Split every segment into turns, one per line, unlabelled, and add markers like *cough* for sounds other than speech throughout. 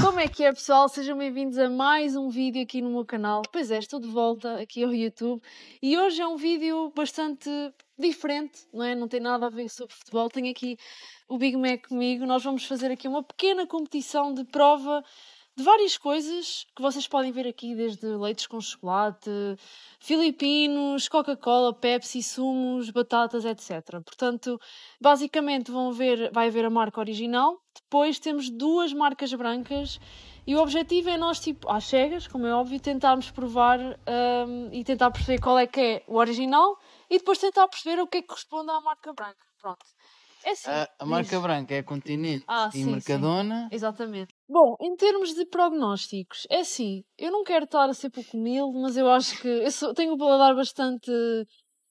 Como é que é, pessoal? Sejam bem-vindos a mais um vídeo aqui no meu canal. Pois é, estou de volta aqui ao YouTube e hoje é um vídeo bastante diferente, não é? Não tem nada a ver sobre futebol. Tenho aqui o Big Mac comigo. Nós vamos fazer aqui uma pequena competição de prova de várias coisas que vocês podem ver aqui, desde leites com chocolate, filipinos, Coca-Cola, Pepsi, sumos, batatas, etc. Portanto, basicamente vão ver, vai haver a marca original depois temos duas marcas brancas e o objetivo é nós, tipo, às cegas, como é óbvio, tentarmos provar um, e tentar perceber qual é que é o original e depois tentar perceber o que é que corresponde à marca branca. Pronto. É assim, a,
a marca isso. branca é Continente ah, e sim, Mercadona.
Sim. Exatamente. Bom, em termos de prognósticos, é assim, eu não quero estar a ser pouco humilde, mas eu acho que eu sou, tenho o um paladar bastante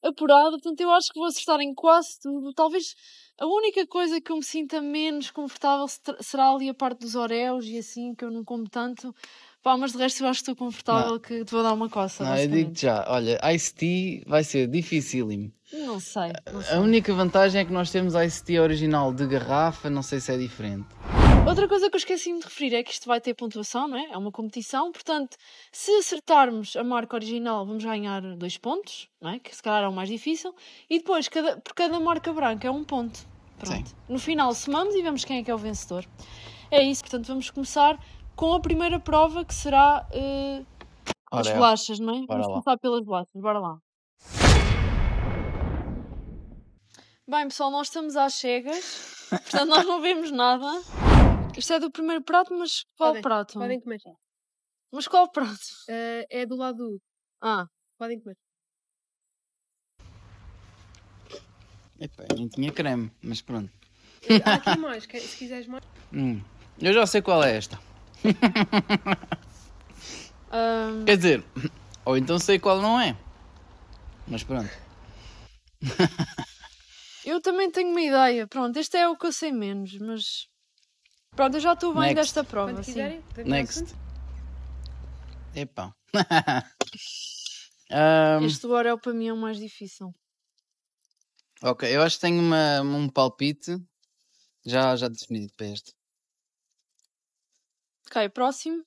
apurada, portanto eu acho que vou acertar em quase tudo. Talvez a única coisa que eu me sinta menos confortável será ali a parte dos Oreos e assim, que eu não como tanto. Pá, mas de resto eu acho que estou confortável não. que te vou dar uma coça. Não, eu digo
já, olha, Ice Tea vai ser dificílimo.
Não sei, não sei. A
única vantagem é que nós temos Ice Tea original de garrafa, não sei se é diferente.
Outra coisa que eu esqueci-me de referir é que isto vai ter pontuação, não é? É uma competição, portanto, se acertarmos a marca original, vamos ganhar dois pontos, não é? Que se calhar é o mais difícil, e depois, cada, por cada marca branca, é um ponto. Pronto. Sim. No final, somamos e vemos quem é que é o vencedor. É isso, portanto, vamos começar com a primeira prova que será uh, as é. bolachas, não é? Bora vamos lá. começar pelas bolachas, bora lá. Bem, pessoal, nós estamos às cegas, portanto, nós não vemos nada. Isto é do primeiro prato, mas qual podem, prato? Podem comer. Mas qual prato? Uh, *laughs* é do lado do. Ah. Podem comer.
Epá, nem tinha creme, mas pronto.
Há aqui *laughs* mais, se quiseres mais.
Hum, eu já sei qual é esta.
Um... Quer
dizer, ou então sei qual não é. Mas pronto.
eu também tenho uma ideia. Pronto, este é o que eu sei menos, mas. Pronto, eu já estou bem Next. desta prova. Quando quiserem, Next. Assim.
Epá. um... *laughs* Este
o para mim é o mais difícil.
Ok, eu acho que tenho uma, um palpite já, já definido para este.
Ok, próximo.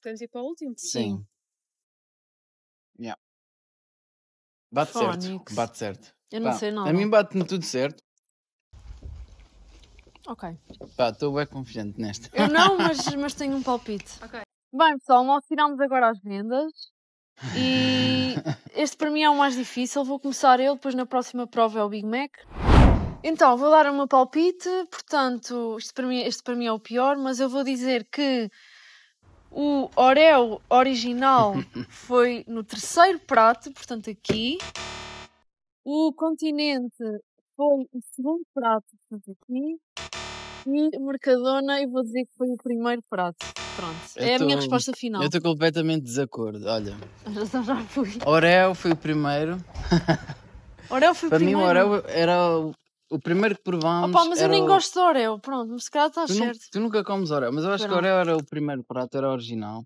Podemos ir para o último? Sim. Sim. Yeah.
Bate Phonics. certo. Bate certo. Eu não Pá, sei nada. A mim bate-me tudo certo. Ok. Pá, estou bem confiante nesta. Eu
não, *laughs* mas, mas tenho um palpite. Ok. Bem, pessoal, nós tirámos agora as vendas. E *laughs* este para mim é o mais difícil. Vou começar eu, depois na próxima prova é o Big Mac. Então, vou dar o meu palpite. Portanto, este para mim, este para mim é o pior, mas eu vou dizer que o Oreo original *laughs* foi no terceiro prato, portanto, aqui. O continente foi o segundo prato que fiz aqui. E Mercadona, e vou dizer que foi o primeiro prato. Pronto, eu é tô, a minha resposta final. Eu estou
completamente de desacordo, olha.
*laughs* Já, já fui.
Orel foi o primeiro. *laughs*
Orel foi o Para mim, o Orel
era o, o primeiro que provámos. Opa, mas eu nem o... gosto
de Orel, pronto, mas se calhar está certo.
Tu nunca comes Orel, mas eu acho Pronto. que Orel era o primeiro prato, era original.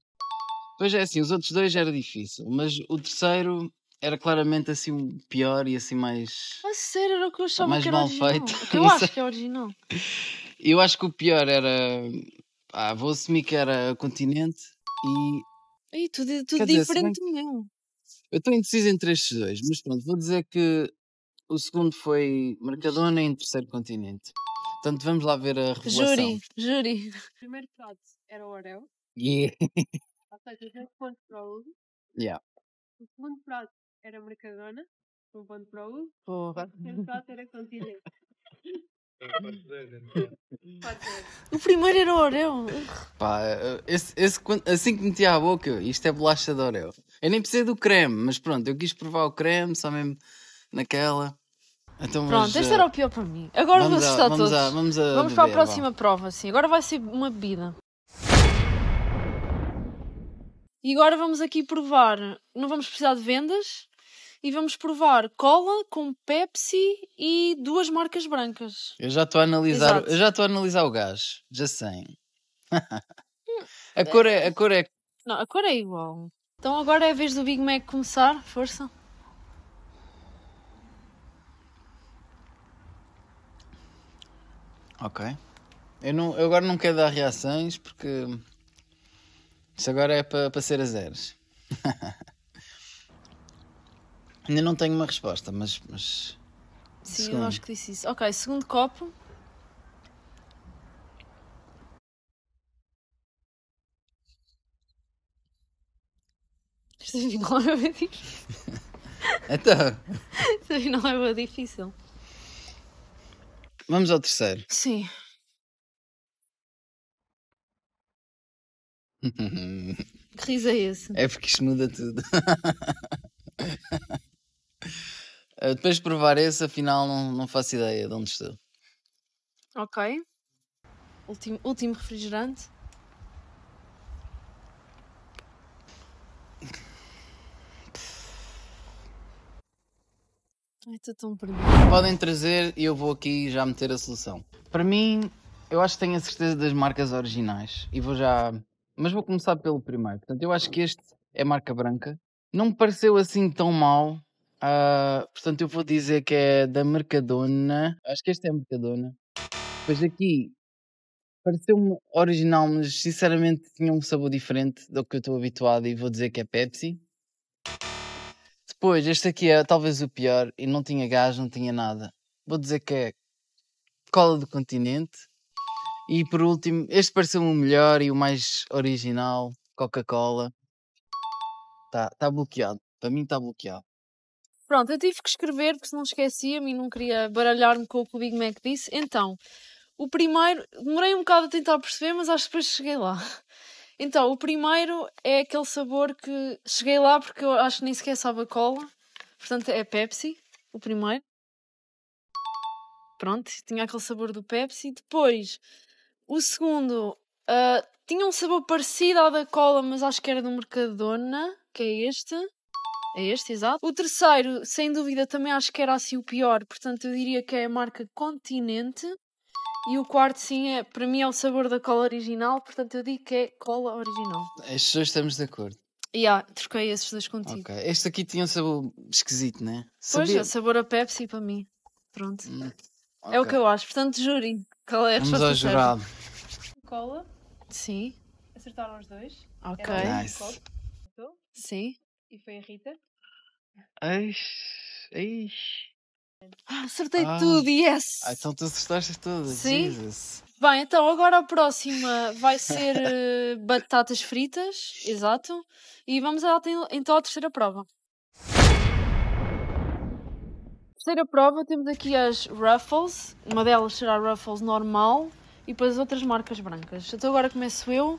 Pois é assim, os outros dois já era difícil, mas o terceiro era claramente assim o pior e assim mais.
A sério, era o que eu achava mais que era mal original. feito. Que eu *laughs* acho que é original. *laughs*
Eu acho que o pior era. Ah, vou assumir que era continente e.
aí tudo, tudo diferente bem... meu.
Eu estou indeciso entre estes dois, mas pronto, vou dizer que o segundo foi Mercadona em terceiro continente. Portanto, vamos lá ver a revelação. Júri,
júri. O primeiro prato era o Orel.
Yeah. Ou
seja, dois pontos para o Yeah. O segundo prato era Mercadona, um ponto para o U. Porra. O Salto era Continente. É é? O primeiro era o Oreo. Pá,
eh, esse, esse, assim que meti à boca, isto é bolacha de Oreo. Eu nem precisei do creme, mas pronto, eu quis provar o creme, só mesmo naquela. Então, pronto, mas, este eh, era o pior
para mim. Agora vou assustar vamos todos. A, vamos, a vamos para a próxima vá. prova, sim. Agora vai ser uma bebida. E agora vamos aqui provar. Não vamos precisar de vendas, e vamos provar cola com Pepsi e duas marcas brancas.
Eu já estou a analisar, Exato. eu já estou a analisar o gás, já sei. *laughs* a hum, cor é-, é, a cor é
Não, a cor é igual. Então agora é a vez do Big Mac começar, força.
OK. Eu, não, eu agora não quero dar reações porque isso agora é para pa ser a zeros. *laughs* Ainda não tenho uma resposta, mas. mas...
Sim, segundo. eu acho que disse isso. Ok, segundo copo. *laughs* Esta final é bem difícil.
*laughs* então.
Esta não é bem difícil.
Vamos ao terceiro. Sim. *laughs* que
riso é esse? É porque
isto muda tudo. *laughs* Eh, depois de provar esse, afinal não, não faço ideia de onde
estou. Ok. Último, último refrigerante. Ai, estou tão perdido. Podem
trazer e eu vou aqui já meter a solução. Para mim, eu acho que tenho a certeza das marcas originais e vou já. Mas vou começar pelo primeiro. Portanto, eu acho que este é marca branca. Não me pareceu assim tão mal Uh, portanto, eu vou dizer que é da Mercadona. Acho que este é Mercadona. Depois aqui pareceu-me original, mas sinceramente tinha um sabor diferente do que eu estou habituado e vou dizer que é Pepsi. Depois, este aqui é talvez o pior e não tinha gás, não tinha nada. Vou dizer que é Cola do Continente. E por último, este pareceu-me o melhor e o mais original, Coca-Cola. Tá, tá bloqueado. Para mim está bloqueado.
Pronto, eu tive que escrever porque senão esquecia-me e não queria baralhar-me com o que o Big Mac disse. Então, o primeiro, demorei um bocado a tentar perceber, mas acho que depois cheguei lá. *laughs* Então, o primeiro é aquele sabor que cheguei lá porque eu acho que nem sequer sabe a cola. Portanto, é Pepsi, o primeiro. Pronto, tinha aquele sabor do Pepsi. Depois, o segundo uh, tinha um sabor parecido ao da cola, mas acho que era do Mercadona, que é este. É este, exato. O terceiro, sem dúvida, também acho que era assim o pior, portanto eu diria que é a marca Continente. E o quarto, sim, é, para mim é o sabor da cola original, portanto eu digo que é cola original.
Estes dois estamos de acordo.
E yeah, troquei esses dois contigo. ok
Este aqui tinha um sabor esquisito, né? Pois, Sabia... é sabor
a Pepsi para mim. Pronto. Hum. Okay. É o que eu acho. Portanto, jurem. Qual é a Vamos ao jurado. Cola? Sim. Acertaram os dois? Ok. Nice. Sim e foi a Rita. Ah, acertei ah, tudo, yes! Ah,
então tu acertaste todas, Sim. Jesus.
Bem, então agora a próxima vai ser eh, batatas fritas, exato. E vamos à, então à terceira prova. Terceira prova, temos aqui as Ruffles. Uma delas será a Ruffles normal e depois outras marcas brancas. Então agora começo eu.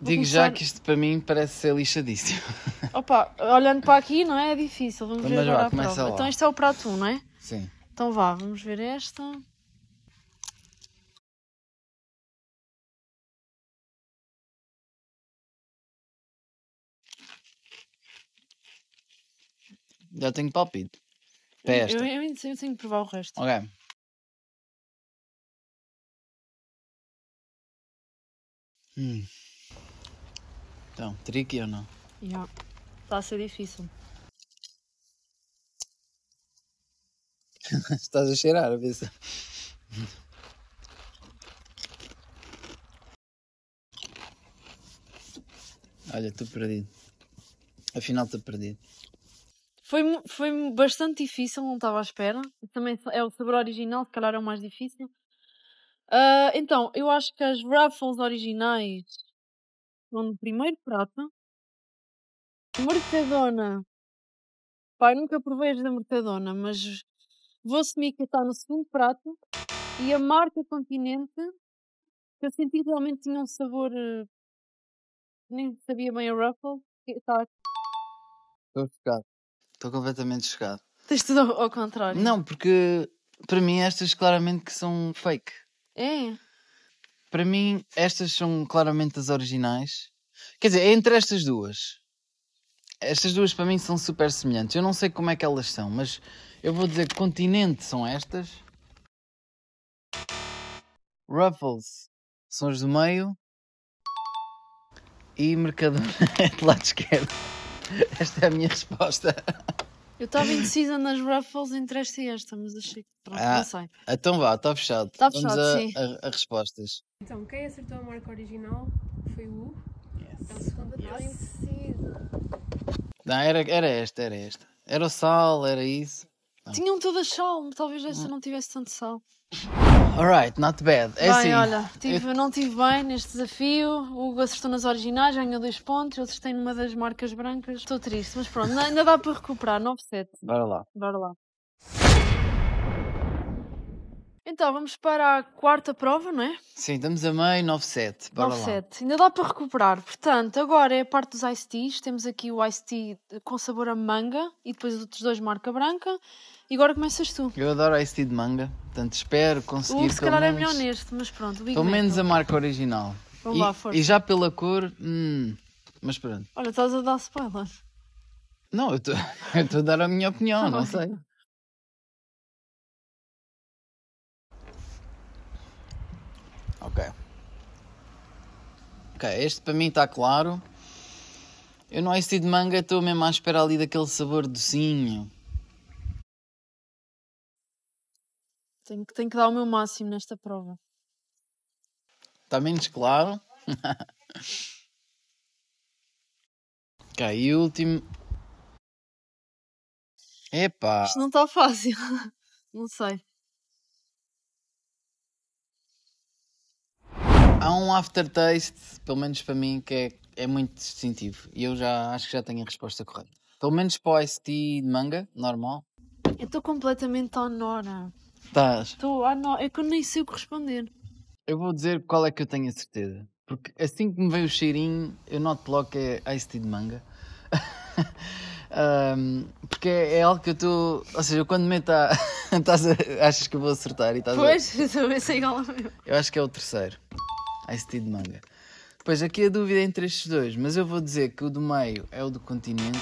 Digo começar... já que isto
para mim parece ser lixadíssimo.
*laughs* Opa, olhando para aqui não é, difícil. Vamos então, ver agora vá, a prova. Lá. Então este é o prato 1, não é? Sim. Então vá, vamos ver esta.
Já tenho palpite. Para esta. Eu,
eu, eu, eu tenho que provar o resto.
Ok. Hum. Então, tricky ou não?
Já. Está a ser difícil.
*laughs* Estás a cheirar, a ver se... Olha, estou perdido. Afinal, estou perdido.
Foi, foi bastante difícil, não estava à espera. Também é o sabor original, se calhar é o mais difícil. Uh, então, eu acho que as Ruffles originais onde primeiro prato Mercadona. Pai, nunca provei as da Mercadona, mas vou assumir que está no segundo prato e a marca Continente, que eu senti que realmente tinha um sabor. Eh, nem sabia bem a Ruffle. Está...
Estou chocado. Estou completamente chocado.
Tens tudo ao contrário.
Não, porque para mim estas claramente que são fake. É? Para mim, estas são claramente as originais. Quer dizer, entre estas duas. Estas duas para mim são super semelhantes. Eu não sei como é que elas são, mas eu vou dizer que continente são estas. Ruffles são as do meio. E Mercadona *laughs* é do lado esquerdo. Esta é a minha resposta.
Eu estava indecisa nas ruffles entre esta e esta, mas achei que pronto, ah, não sei.
Então vá, está fechado. Está fechado, a, sim. A, a, respostas.
Então, quem acertou a marca original foi o U. Yes. Então, segunda yes. indecisa.
Não, era, era esta, era esta. Era o sal, era isso.
Ah. Tinham todas sal, talvez essa não tivesse tanto sal.
Alright, not bad. É bem, assim, olha, tive,
eu... não tive bem neste desafio. O Hugo acertou nas originais, ganhou dois pontos. Eles têm numa das marcas brancas. Estou triste, mas pronto, ainda dá para recuperar. 9-7. Bora lá. Bora lá. Então, vamos para a quarta prova, não é?
Sim, estamos a meio, 9-7. 9-7.
Ainda dá para recuperar. Portanto, agora é a parte dos ice teas. Temos aqui o ice tea com sabor a manga e depois os outros dois marca branca. E agora começas tu.
Eu adoro Ice Tea de manga, portanto espero conseguir. Uh, se calhar é menos, é melhor
neste, mas pronto. pelo menos
a marca original.
Vamos e, lá, força. E já
pela cor, hum, mas pronto.
Olha, estás a dar spoilers.
Não, eu *laughs* estou a dar a minha opinião, tá não sei. Ok. Ok, este para mim está claro. Eu no Ice Tea de manga estou mesmo à espera ali daquele sabor docinho,
Tenho, tenho que dar o meu máximo nesta prova.
Está menos claro. *laughs* ok, e o último. Epá! Isto não
está fácil. *laughs* Não sei.
Há um aftertaste, pelo menos para mim, que é, é muito distintivo. E eu já acho que já tenho a resposta correta. Pelo menos para o ST de manga, normal.
Eu estou completamente on Estás? Estou, ah não, é que eu nem sei o que responder.
Eu vou dizer qual é que eu tenho a certeza. Porque assim que me veio o cheirinho, eu noto logo que é ice tea de manga. um, *laughs* porque é, é, algo que eu estou. Ou seja, quando meto a. *laughs* a, achas que eu vou acertar e estás Pois,
a... eu também sei qual é
Eu acho que é o terceiro. Ice tea de manga. Pois aqui a dúvida é entre estes dois, mas eu vou dizer que o do meio é o do continente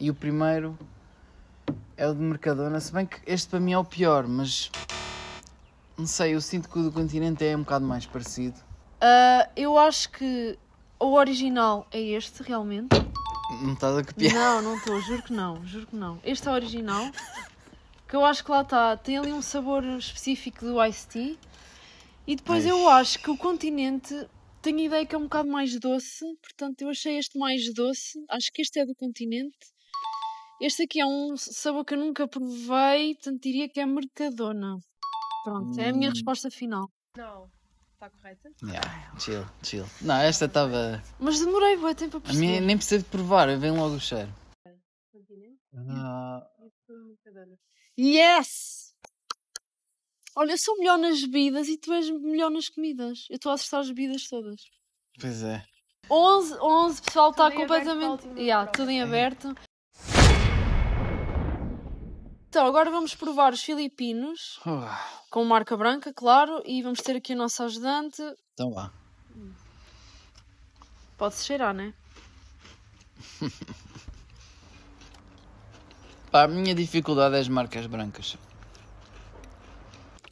e o primeiro é o de Mercadona, se bem que este para mim é o pior, mas não sei, eu sinto que o do Continente é um bocado mais parecido.
Uh, eu acho que o original é este, realmente.
Não estás a copiar? Não,
não estou, juro que não, juro que não. Este é o original, que eu acho que lá está, tem ali um sabor específico do Ice Tea. E depois Ai. eu acho que o Continente, tenho a ideia que é um bocado mais doce, portanto eu achei este mais doce, acho que este é do Continente. Este aqui é um sabor que eu nunca provei, portanto diria que é Mercadona. Pronto, hum. é a minha hum. resposta final. Não. Está correta?
Yeah, chill, chill. Não, esta estava.
Mas demorei bom tempo a perceber. A mim nem
precisa de provar, vem logo o cheiro. Uh...
Yes! Olha, eu sou melhor nas bebidas e tu és melhor nas comidas. Eu estou a acertar as bebidas todas. Pois é. 11, 11 pessoal, está completamente. Yeah, tudo em aberto. Então, agora vamos provar os filipinos, ah. com marca branca, claro, e vamos ter aqui a nossa ajudante. Então lá. Pode-se cheirar, né? *laughs*
Pá, a minha dificuldade é as marcas brancas.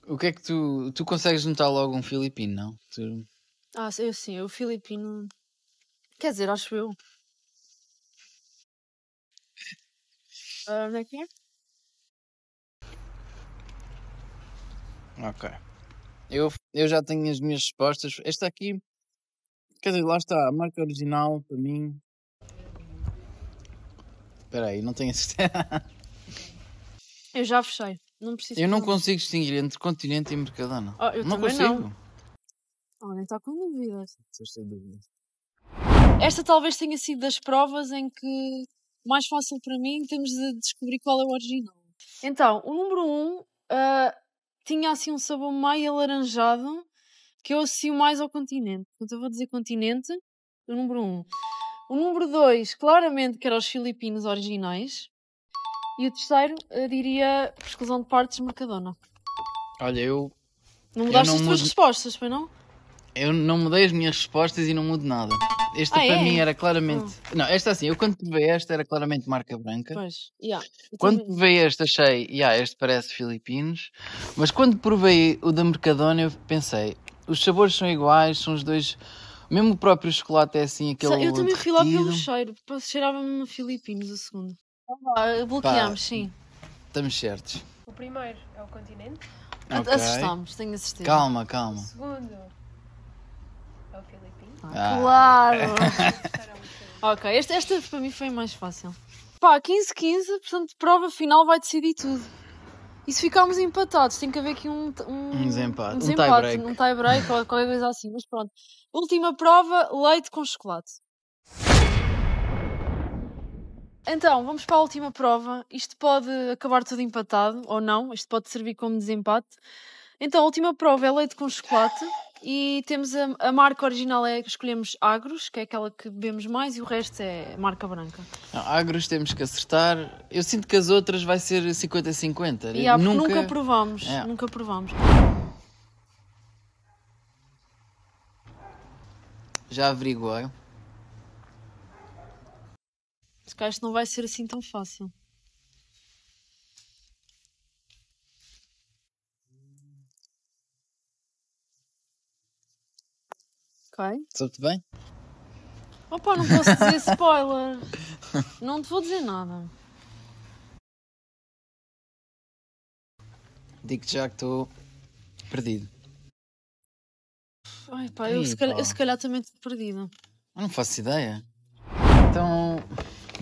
O que é que tu. Tu consegues notar logo um filipino, não? Tu...
Ah, eu sim, o filipino. Quer dizer, acho eu. *laughs* Ah, onde é que é?
Ok. Eu, eu já tenho as minhas respostas. Esta aqui, quer dizer, lá está, a marca original para mim. Espera aí, não tenho certeza. *laughs*
eu já fechei, não preciso. Eu não
consigo distinguir entre continente e mercadona. Oh, eu não consigo. Não.
Olha, está com dúvidas. Estou dúvidas. Esta talvez tenha sido das provas em que mais fácil para mim temos de descobrir qual é o original. Então, o número 1 um, uh, tinha assim um sabor meio alaranjado que eu associo mais ao continente. Portanto, eu vou dizer continente, o número 1. Um. O número 2, claramente que era os filipinos originais. E o terceiro, eu diria exclusão de partes Mercadona.
Olha, eu. Não mudaste eu não as tuas
respostas, foi não?
Eu não mudei as minhas respostas e não mudo nada. Esta ah, para é? mim era claramente. Ah. Não, esta assim, eu quando te vi esta era claramente marca branca. Pois,
yeah. Quando também...
provei este achei, yeah, este parece filipinos, mas quando provei o da Mercadona eu pensei, os sabores são iguais, são os dois. Mesmo o próprio chocolate é assim, aquele. Eu também fui lá pelo cheiro,
cheirava-me filipinos o segundo. Ah, então bloqueámos, sim.
Estamos certos.
O primeiro é o continente? Okay. Assistámos, tenho assistido.
Calma, calma. O
segundo. Ah. Claro! *laughs* ok, esta, esta para mim foi mais fácil. Pá, 15-15, portanto, prova final vai decidir tudo. E se ficarmos empatados, tem que haver aqui um, um, um
desempate, um, desempate, um
tie-break um tie ou qualquer coisa assim, mas pronto. Última prova: leite com chocolate. Então, vamos para a última prova. Isto pode acabar tudo empatado ou não, isto pode servir como desempate. Então, a última prova é leite com chocolate. E temos a, a marca original é que escolhemos Agros, que é aquela que bebemos mais, e o resto é marca branca.
Não, agros temos que acertar. Eu sinto que as outras vai ser 50-50. Yeah, nunca... nunca provamos. Yeah. É.
Nunca provamos.
Já averiguou.
Se calhar isto não vai ser assim tão fácil. Ok. Soube-te bem? Opa, não posso dizer *laughs* spoiler. não te vou dizer nada.
Digo-te já que estou perdido.
Ai pá, eu, se calhar, pá. eu se calhar também estou perdido.
Eu não faço ideia. Então,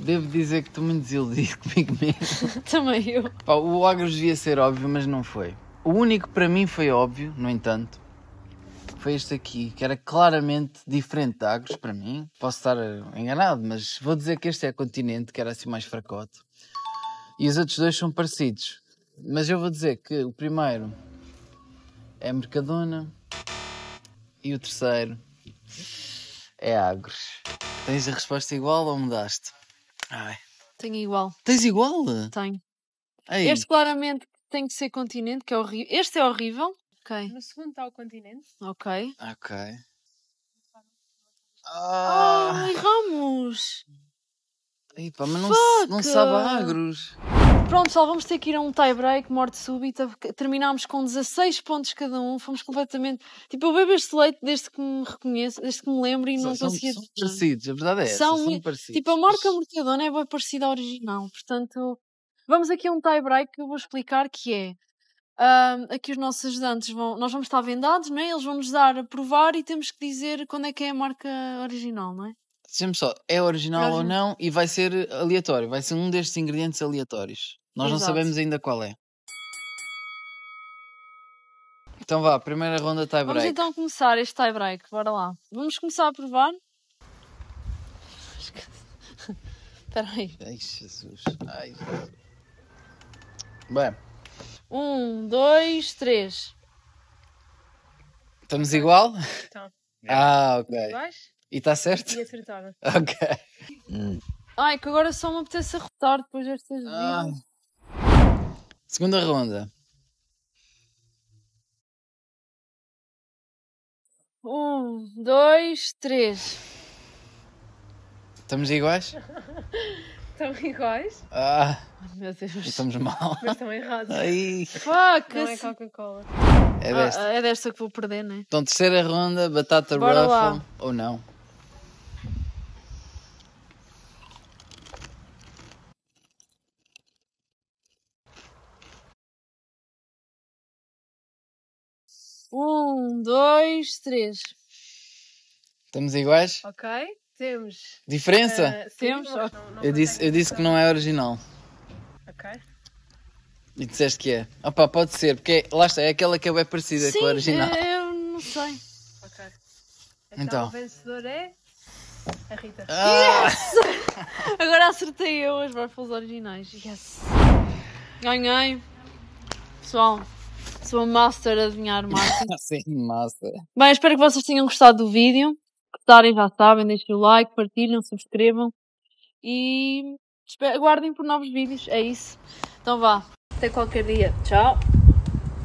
devo dizer que estou muito desiludido *laughs* comigo mesmo. *laughs* também eu. Pá, o Agro devia ser óbvio, mas não foi. O único para mim foi óbvio, no entanto, foi este aqui, que era claramente diferente de Agros para mim. Posso estar enganado, mas vou dizer que este é Continente, que era assim mais fracote. E os outros dois são parecidos. Mas eu vou dizer que o primeiro é Mercadona e o terceiro é Agros. Tens a resposta igual ou mudaste? Ai. Tenho igual. Tens igual?
Tenho. Ei. Este claramente tem que ser continente, que é horrível. Este é horrível. No segundo está o continente. Ok. Ok. Ah, Ai, Ramos!
Epa, mas não, não sabe agros.
Pronto, pessoal, vamos ter que ir a um tie-break, morte súbita. Terminámos com 16 pontos cada um. Fomos completamente. Tipo, eu bebo este leite desde que me reconheço, desde que me lembro e não São, são, conseguia. são
parecidos, a verdade é essa. São, São, parecidos. Tipo,
a marca mortadona é bem parecida à original. Portanto, vamos aqui a um tie-break que eu vou explicar que é. Uh, aqui os nossos ajudantes vão. Nós vamos estar vendados, não é? Eles vão nos dar a provar e temos que dizer quando é que é a marca original, não é?
Dizemos só, é original, é original ou não e vai ser aleatório, vai ser um destes ingredientes aleatórios. Nós Exato. não sabemos ainda qual é. Então vá, primeira ronda tie break. Vamos então
começar este tie break, bora lá. Vamos começar a provar. *laughs* Espera aí. Ai Jesus. Ai Jesus. Bem. Um, dois, três.
Estamos igual? Tá. Ah, ok.
E está certo? E acertada. Ok. Hum. Ai, que agora só me apetece arrotar depois destas ah.
Segunda ronda.
Um, dois, três.
Estamos iguais?
*laughs* Estão iguais?
Ah! Oh, meu Deus. Estamos mal. *laughs*
Mas estão errados. Ai. Fuck! Não é assim- Coca-Cola. É desta. Ah, ah, é desta que vou perder, não é?
Então, terceira ronda, batata Bora ruffle. Lá. Ou não?
Um, dois, três.
Estamos iguais?
Ok. Temos. Diferença? Uh, Não, não
eu, disse, eu disse que não é original. Ok. E disseste que é. Opa, pode ser, porque é, lá está, é aquela que é bem parecida sim, com a original.
Eu não sei. Ok. Então, então. o vencedor é. A Rita. Ah! Yes! *laughs* Agora acertei eu as Barfles originais. Yes! Ganhei. Pessoal, sou a master a adivinhar *laughs* marcas. Sim, master. Bem, espero que vocês tenham gostado do vídeo gostarem já sabem, deixem o like, partilham, subscrevam e aguardem por novos vídeos. É isso. Então vá. Até qualquer dia. Tchau.